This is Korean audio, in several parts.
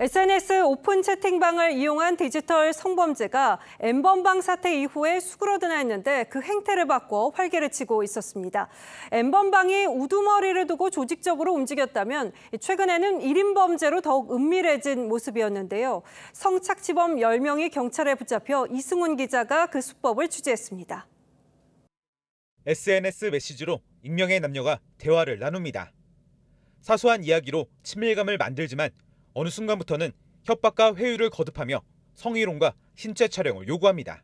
SNS 오픈 채팅방을 이용한 디지털 성범죄가 엠번방 사태 이후에 수그러드나 했는데 그 행태를 바꿔 활개를 치고 있었습니다. 엠번방이 우두머리를 두고 조직적으로 움직였다면 최근에는 1인 범죄로 더욱 은밀해진 모습이었는데요. 성착취범 10명이 경찰에 붙잡혀 이승훈 기자가 그 수법을 취재했습니다. SNS 메시지로 익명의 남녀가 대화를 나눕니다. 사소한 이야기로 친밀감을 만들지만 어느 순간부터는 협박과 회유를 거듭하며 성희롱과 신체 촬영을 요구합니다.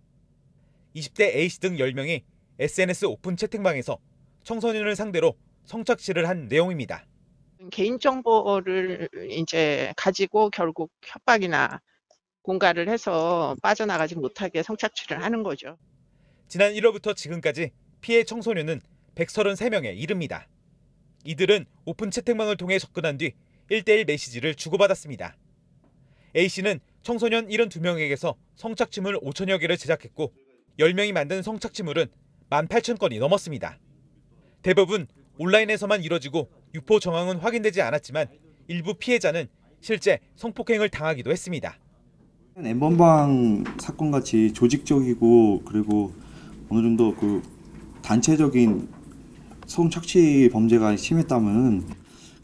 20대 A씨 등 10명이 SNS 오픈 채팅방에서 청소년을 상대로 성착취를 한 내용입니다. 개인정보를 이제 가지고 결국 협박이나 공갈을 해서 빠져나가지 못하게 성착취를 하는 거죠. 지난 1월부터 지금까지 피해 청소년은 133명에 이릅니다. 이들은 오픈 채팅방을 통해 접근한 뒤 1대1 메시지를 주고받았습니다. A씨는 청소년 72명에게서 성착취물 5천여 개를 제작했고 10명이 만든 성착취물은 18,000건이 넘었습니다. 대부분 온라인에서만 이뤄지고 유포 정황은 확인되지 않았지만 일부 피해자는 실제 성폭행을 당하기도 했습니다. 엠번방 사건 같이 조직적이고 그리고 어느 정도 그 단체적인 성착취 범죄가 심했다면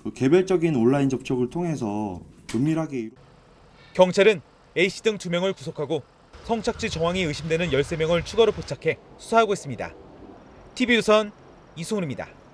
그 개별적인 온라인 접촉을 통해서 은밀하게 경찰은 A씨 등 2명을 구속하고 성착취 정황이 의심되는 13명을 추가로 포착해 수사하고 있습니다. TV유선 이승훈입니다.